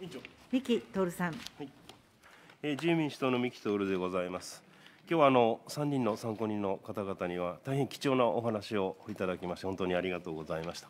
三木徹さん、はいえー、自由民主党の三木徹でございます今日はあの3人の参考人の方々には大変貴重なお話をいただきまして本当にありがとうございました、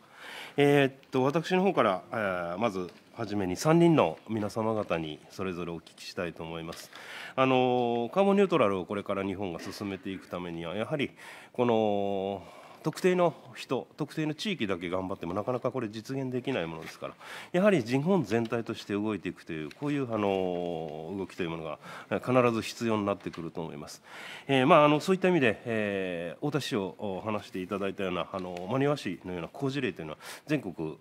えー、っと私の方から、えー、まず初めに3人の皆様方にそれぞれお聞きしたいと思います。あのカーボンニュートラルをこれから日本が進めていくためにはやはりこの特定の人特定の地域だけ頑張ってもなかなかこれ実現できないものですからやはり日本全体として動いていくというこういうあの動きというものが必ず必要になってくると思います。えー、まあ、あのそういった意味で、えー、太田市を話していただいたようなあの真庭市のような好事例というのは全国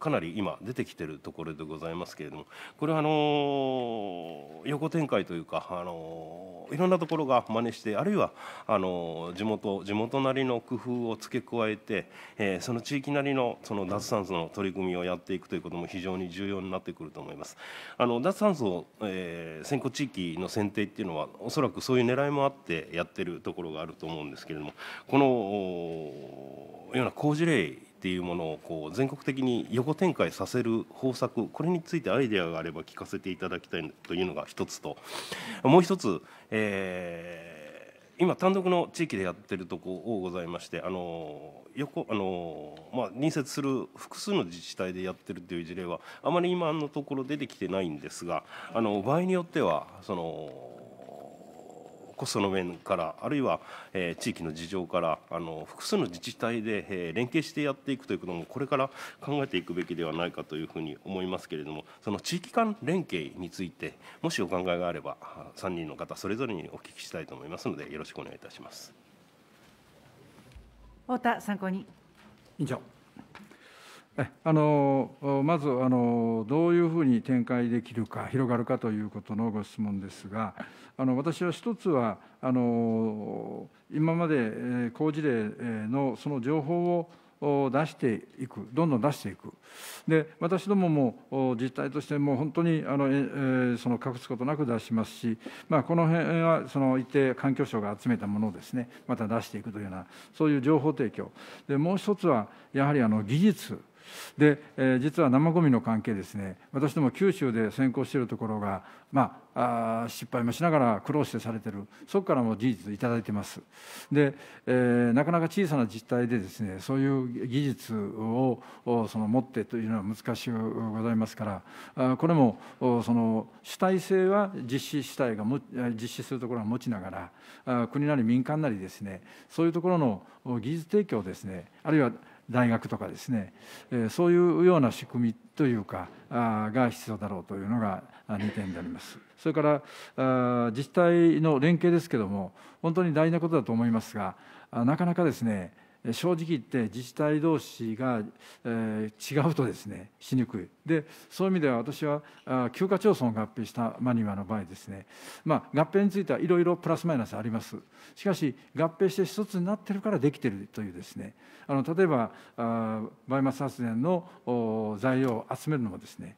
かなり今出てきてるところでございますけれどもこれはあの横展開というかあのいろんなところが真似してあるいはあの地元地元なりの工夫を付け加えて、えー、その地域なりのその脱炭素の取り組みをやっていくということも非常に重要になってくると思います。あの脱炭素、えー、先行地域の選定っていうのはおそらくそういう狙いもあってやってるところがあると思うんですけれどもこのような好事例っていうものをこう全国的に横展開させる方策これについてアイデアがあれば聞かせていただきたいというのが一つともう一つ、えー今単独の地域でやってるとこをございましてあの横あの、まあ、隣接する複数の自治体でやってるという事例はあまり今のところ出てきてないんですがあの場合によってはそのコストの面からあるいは、えー、地域の事情からあの複数の自治体で、え連携してやっていくということもこれから考えていくべきではないかというふうに思いますけれどもその地域間連携についてもしお考えがあれば3人の方それぞれにお聞きしたいと思いますのでよろしくお願いいたします。太田参考人あのまずあのどういうふうに展開できるか広がるかということのご質問ですがあの私は一つはあの今まで工事例のその情報を出していくどんどん出していくで私どもも実態としてもう本当にあの、えその隠すことなく出しますし、まあ、この辺はその一定環境省が集めたものをですねまた出していくというようなそういう情報提供でもう一つはやはりあの技術で、えー、実は生ごみの関係ですね私ども九州で先行しているところが、まあ、あ失敗もしながら苦労してされてるそこからも事実頂いてますで、えー、なかなか小さな実態でですねそういう技術をその持ってというのは難しゅうございますからこれもその主体性は実施主体が実施するところは持ちながら国なり民間なりですねそういうところの技術提供ですねあるいは大学とかですね、えそういうような仕組みというかが必要だろうというのが2点であります。それからあ自治体の連携ですけども本当に大事なことだと思いますがなかなかですね正直言って自治体同士が、えー、違うとですねしにくいでそういう意味では私は休暇町村を合併したマニュアの場合ですね、まあ、合併についてはいろいろプラスマイナスありますしかし合併して一つになってるからできてるというですねあの例えばあバイマス発電の材料を集めるのもですね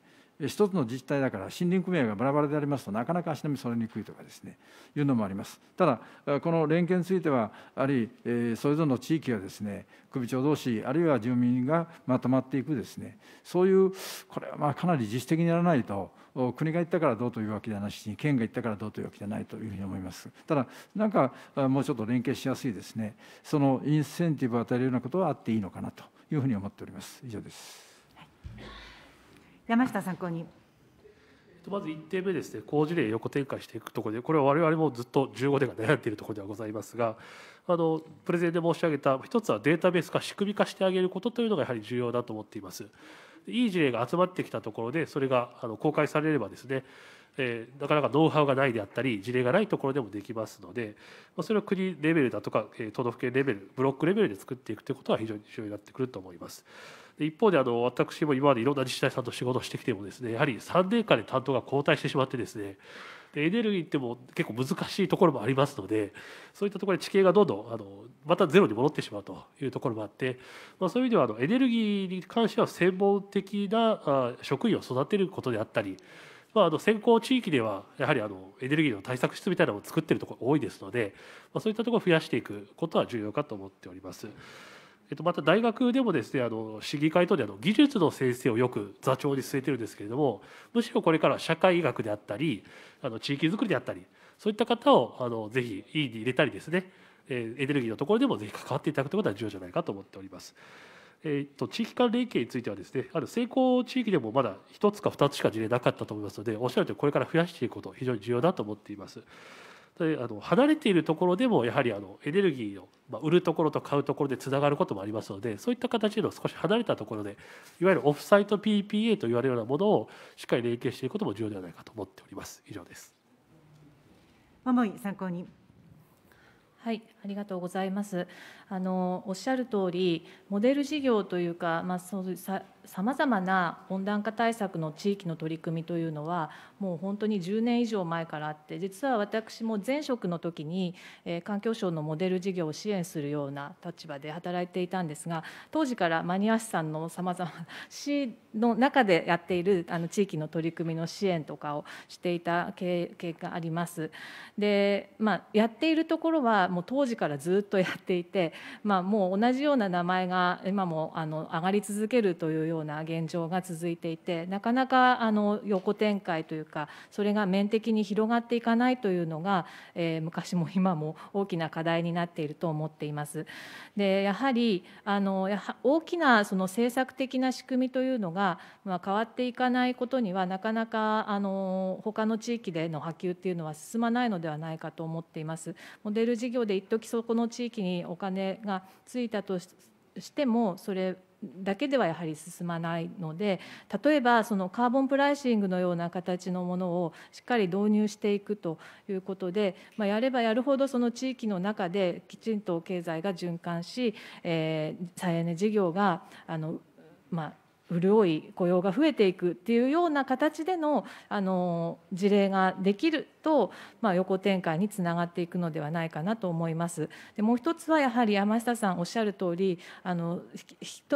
一つの自治体だから森林組合がバラバラでありますとなかなか足並み揃えにくいとかですねいうのもありますただこの連携についてはありそれぞれの地域がですね首長同士あるいは住民がまとまっていくですねそういうこれはまあかなり自主的にやらないと国が言ったからどうというわけではないし県が言ったからどうというわけではないというふうに思いますただなんかもうちょっと連携しやすいですねそのインセンティブを与えるようなことはあっていいのかなというふうに思っております以上です山下参考にまず1点目ですね好事例横展開していくところでこれは我々もずっと15年が悩んでいるところではございますがあのプレゼンで申し上げた一つはデータベース化仕組み化してあげることというのがやはり重要だと思っています。いい事例が集まってきたところでそれがあの公開されればですねえー、なかなかノウハウがないであったり事例がないところでもできますので、まあ、それを国レベルだとか、えー、都道府県レベルブロックレベルで作っていくということは非常に重要になってくると思います。で一方であの私も今までいろんな自治体さんと仕事をしてきてもですねやはり3年間で担当が交代してしまってですねでエネルギーっても結構難しいところもありますのでそういったところで地形がどんどんあのまたゼロに戻ってしまうというところもあって、まあ、そういう意味ではあのエネルギーに関しては専門的なあ職員を育てることであったりまあ、あの先行地域ではやはりあのエネルギーの対策室みたいなのを作ってるところ多いですので、まあ、そういったところを増やしていくことは重要かと思っております。えっと、また大学でもですねあの市議会等であの技術の先生をよく座長に据えてるんですけれどもむしろこれから社会医学であったりあの地域づくりであったりそういった方をあのぜひ委員に入れたりですね、えエネルギーのところでもぜひ関わっていただくということは重要じゃないかと思っております。えーと、地域間連携についてはですねある成功地域でもまだ1つか2つしか事例なかったと思いますのでおっしゃるとおりこれから増やしていくこと非常に重要だと思っています。そあの離れているところでもやはりあのエネルギーを、ま売るところと買うところでつながることもありますのでそういった形の少し離れたところでいわゆるオフサイト PPA と言われるようなものをしっかり連携していくことも重要ではないかと思っております。以上です。桃井参考にはいありがとうございます。あのおっしゃる通り、モデル事業というか、まあ、そうさまざまな温暖化対策の地域の取り組みというのは、もう本当に10年以上前からあって、実は私も前職の時に、えー、環境省のモデル事業を支援するような立場で働いていたんですが、当時からマニア市さんのさまざま市の中でやっているあの地域の取り組みの支援とかをしていた経験があります。で、まあ、やっているところはもう当時時からずっとやっていて、まあ、もう同じような名前が今もあの上がり続けるというような現状が続いていてなかなかあの横展開というかそれが面的に広がっていかないというのが、えー、昔も今も大きな課題になっていると思っています。でやはりあの大きなその政策的な仕組みというのが、まあ、変わっていかないことにはなかなかあの他の地域での波及っていうのは進まないのではないかと思っています。モデル事業で一時時そこの地域にお金がついたとしてもそれだけではやはり進まないので例えばそのカーボンプライシングのような形のものをしっかり導入していくということで、まあ、やればやるほどその地域の中できちんと経済が循環し、えー、再エネ事業があの、まあ、潤い雇用が増えていくっていうような形でのあの事例ができると、まあ、横展開につながっていくのではないかなと思います。でもう一つはやはり山下さんおっしゃる通りあの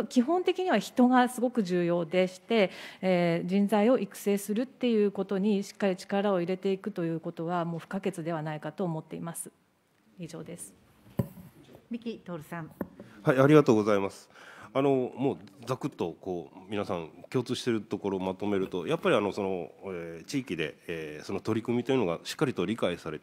基本的には人がすごく重要でして、えー、人材を育成するっていうことにしっかり力を入れていくということはもう不可欠ではないかと思っています。以上です。三木徹さん。はい、ありがとうございます。あのもうざくっとこう皆さん共通しているところをまとめるとやっぱりあのその、えー、地域で、えー、その取り組みというのがしっかりと理解され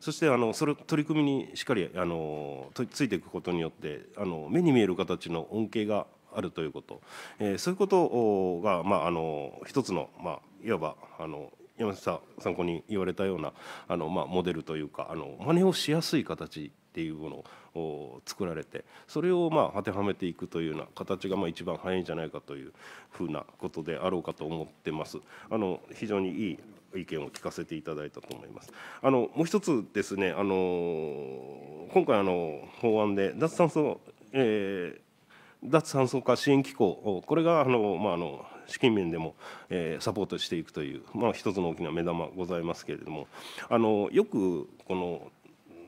そしてあのその取り組みにしっかりあのついていくことによってあの目に見える形の恩恵があるということ、えー、そういうことが、まあ、あの一つの、まあ、いわばあの山下さんに言われたようなあの、まあ、モデルというかあの真似をしやすい形っていうものを作られてそれをまあ当てはめていくというような形がまあ一番早いんじゃないかというふうなことであろうかと思ってます。あの非常にいい意見を聞かせていただいたと思います。あのもう一つですね、あの今回あの法案で脱炭素、えー、脱炭素化支援機構これがあのまああの資金面でも、えー、サポートしていくという、まあ、一つの大きな目玉ございますけれどもあのよくこの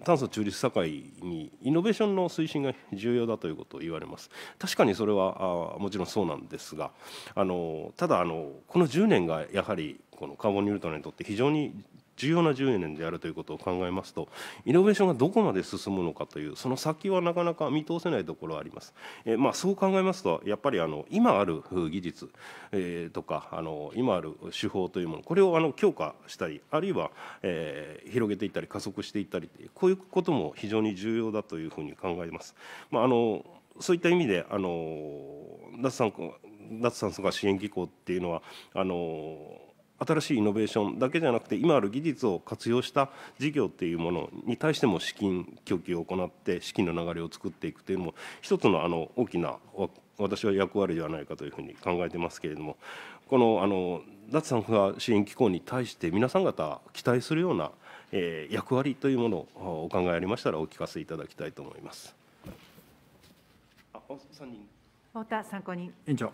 炭素中立社会にイノベーションの推進が重要だということを言われます確かにそれはあもちろんそうなんですがあのただあのこの10年がやはりこのカーボンニュートラルにとって非常に重要な10年であるということを考えますとイノベーションがどこまで進むのかというその先はなかなか見通せないところはあります。えまあ、そう考えますとやっぱりあの今ある技術、えとかあの今ある手法というものこれをあの強化したりあるいは、え広げていったり加速していったりこういうことも非常に重要だというふうに考えます。まあ、あのそういった意味であの脱炭素化支援機構っていうのはあの新しいイノベーションだけじゃなくて今ある技術を活用した事業っていうものに対しても資金供給を行って資金の流れを作っていくというのも一つのあの大きな私は役割ではないかというふうに考えてますけれどもこのあの脱炭素化支援機構に対して皆さん方期待するような、え役割というものをお考えありましたらお聞かせいただきたいと思います。あ3人太田参考人委員長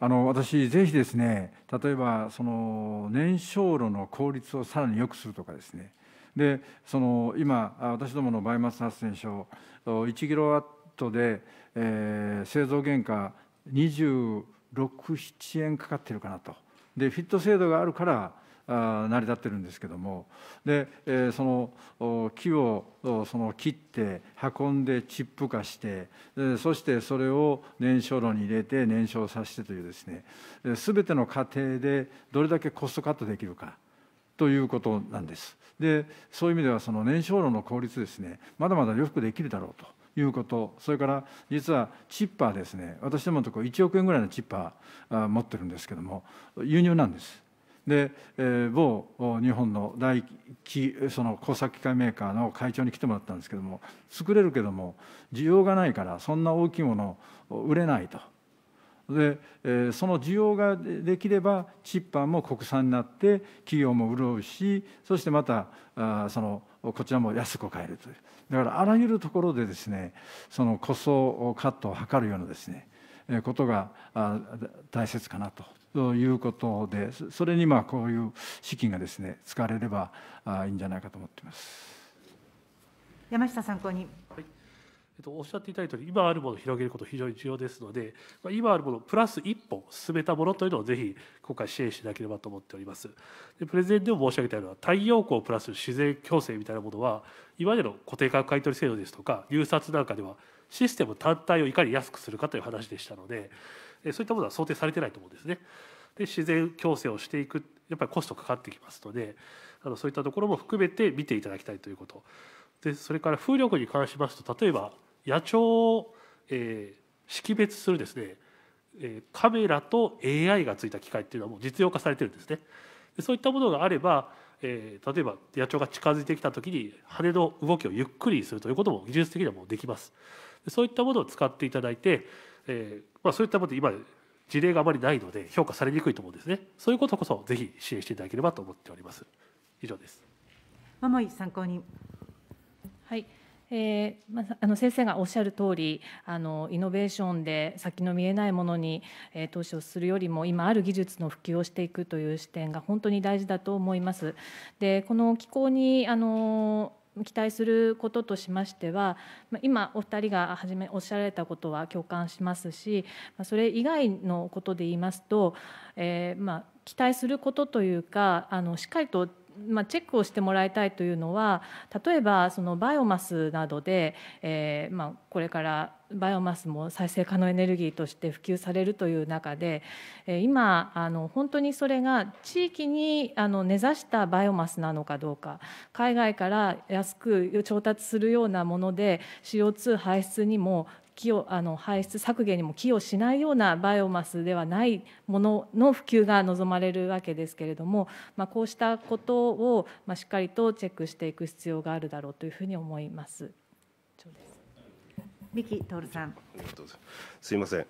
あの私、ぜひですね、例えばその燃焼炉の効率をさらに良くするとかですね、でその今、私どものバイオマス発電所、1キロワットで、えー、製造原価26、7円かかってるかなと、でフィット制度があるから、成り立ってるんですけどもで、えその木をその切って運んでチップ化してそしてそれを燃焼炉に入れて燃焼させてというですね全ての過程でどれだけコストカットできるかということなんです。でそういう意味ではその燃焼炉の効率ですねまだまだ良くできるだろうと。いうことそれから実はチッパーですね私どものところ1億円ぐらいのチッパー持ってるんですけども輸入なんですで、えー、某日本の大その工作機械メーカーの会長に来てもらったんですけども作れるけども需要がないからそんな大きいもの売れないと。で、えその需要ができればチッパーも国産になって企業も潤うしそしてまたあそのこちらも安く買えるというだからあらゆるところでですねそのコストカットを図るようなですねことが大切かなとということでそれにまあこういう資金がですね使われればいいんじゃないかと思っています山下参考人。はいえっと、おっしゃっていただいたように今あるものを広げること非常に重要ですので、まあ、今あるものプラス一歩進めたものというのをぜひ今回支援しなければと思っておりますでプレゼンでも申し上げたような太陽光プラス自然共生みたいなものは今までの固定価格買取制度ですとか入札なんかではシステム単体をいかに安くするかという話でしたのでそういったものは想定されてないと思うんですね。で自然矯正をしていくやっぱりコストかかってきますのであのそういったところも含めて見ていただきたいということでそれから風力に関しますと例えば野鳥を、えー、識別するですねカメラと AI がついた機械っていうのはもう実用化されてるんですね。でそういったものがあれば、えー、例えば野鳥が近づいてきた時に羽の動きをゆっくりするということも技術的にはもうできます。でそういったものを使っていただいてえー、まあ、そういったもので今事例があまりないので評価されにくいと思うんですねそういうことこそぜひ支援していただければと思っております以上です桃井参考人はいえーまあ、あの先生がおっしゃる通りありイノベーションで先の見えないものに、えー、投資をするよりも今ある技術の普及をしていくという視点が本当に大事だと思います。でこの機構にあの期待することとしましては今お二人が初めおっしゃられたことは共感しますしそれ以外のことで言いますと、えー、まあ期待することというかあのしっかりとまあ、チェックをしてもらいたいというのは例えばそのバイオマスなどで、えーまあ、これからバイオマスも再生可能エネルギーとして普及されるという中で今あの本当にそれが地域にあの根ざしたバイオマスなのかどうか海外から安く調達するようなもので CO2 排出にも寄与あの排出削減にも寄与しないようなバイオマスではないものの普及が望まれるわけですけれども、まあ、こうしたことを、まあ、しっかりとチェックしていく必要があるだろうというふうに思います。三木徹さんすいません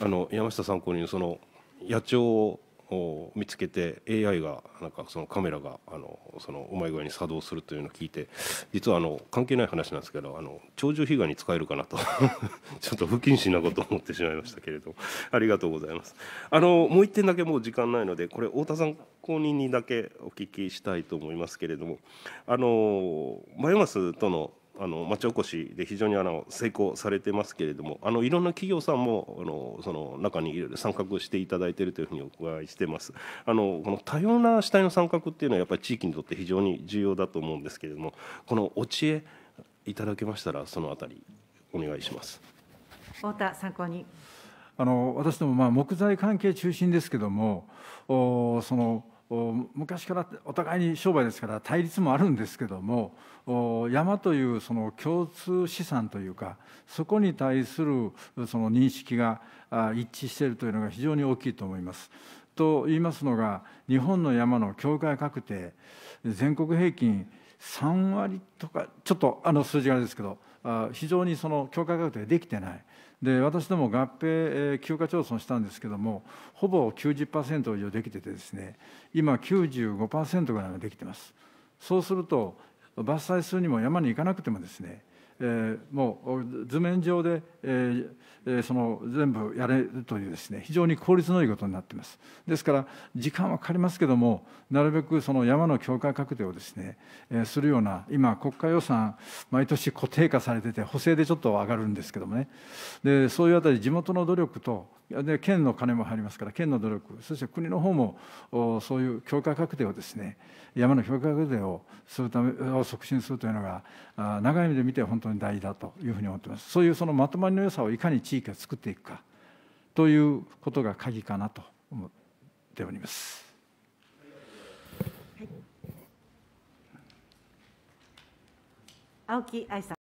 あの山下参考人その野鳥をを見つけて AI がなんかそのカメラがあのそのうまい具合に作動するというのを聞いて実はあの関係ない話なんですけどあの鳥獣被害に使えるかなと ちょっと不謹慎なことを思ってしまいましたけれどもありがとうございますあのもう1点だけもう時間ないのでこれ太田さん公認にだけお聞きしたいと思いますけれどもあのマヨ前松とのあの町おこしで非常にあの成功されてますけれどもあのいろんな企業さんもあのその中にいろいろ参画していただいているというふうにお伺いしてますあのこの多様な主体の参画っていうのはやっぱり地域にとって非常に重要だと思うんですけれどもこのお知恵いただけましたらそのあたりお願いします。太田参考にあの私どもまあ木材関係中心ですけどもおその昔からお互いに商売ですから対立もあるんですけども山というその共通資産というかそこに対するその認識が一致しているというのが非常に大きいと思います。と言いますのが日本の山の境界確定全国平均3割とかちょっとあの数字があれですけど非常にその境界確定できてないで私ども合併、えー、休暇調査をしたんですけどもほぼ90%以上できててですね今95%ぐらいができてますそうすると伐採するにも山に行かなくてもですねえもう図面上で、えその全部やれるというですね非常に効率のいいことになっていますですから時間はかかりますけどもなるべくその山の境界確定をですね、えするような今国家予算毎年固定化されてて補正でちょっと上がるんですけどもねでそういうあたり地元の努力とで県の金も入りますから県の努力そして国の方もそういう境界確定をですね山の境界確定をするためを促進するというのが長い目で見て本当当に大事だというふうに思ってますそういうそのまとまりの良さをいかに地域が作っていくかということが鍵かなと思っております。青木愛さん